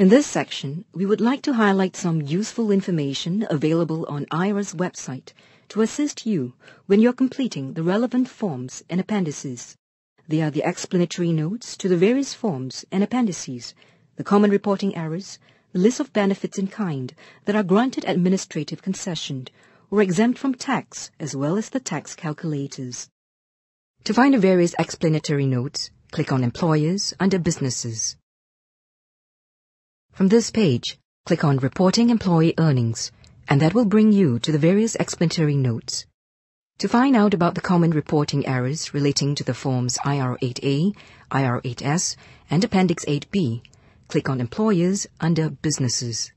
In this section, we would like to highlight some useful information available on IRA's website to assist you when you're completing the relevant forms and appendices. They are the explanatory notes to the various forms and appendices, the common reporting errors, the list of benefits in kind that are granted administrative concession or exempt from tax, as well as the tax calculators. To find the various explanatory notes, click on Employers under Businesses. From this page, click on Reporting Employee Earnings, and that will bring you to the various explanatory notes. To find out about the common reporting errors relating to the forms IR8A, IR8S, and Appendix 8B, click on Employers under Businesses.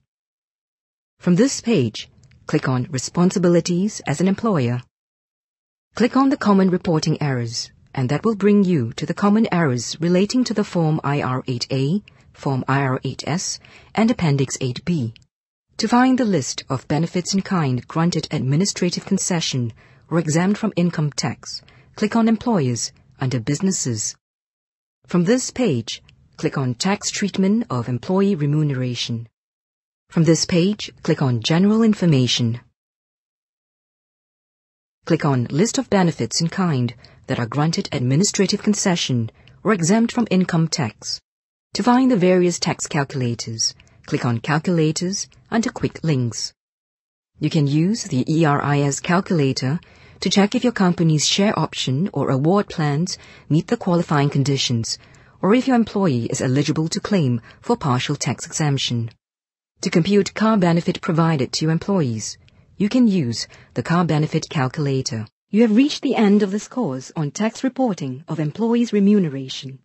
From this page, click on Responsibilities as an Employer. Click on the common reporting errors, and that will bring you to the common errors relating to the form IR8A, Form IR8S, and Appendix 8B. To find the list of benefits in kind granted administrative concession or exempt from income tax, click on Employers under Businesses. From this page, click on Tax Treatment of Employee Remuneration. From this page, click on General Information. Click on List of Benefits in Kind that are granted administrative concession or exempt from income tax. To find the various tax calculators, click on Calculators under Quick Links. You can use the ERIS calculator to check if your company's share option or award plans meet the qualifying conditions or if your employee is eligible to claim for partial tax exemption. To compute car benefit provided to employees, you can use the car benefit calculator. You have reached the end of this course on tax reporting of employees' remuneration.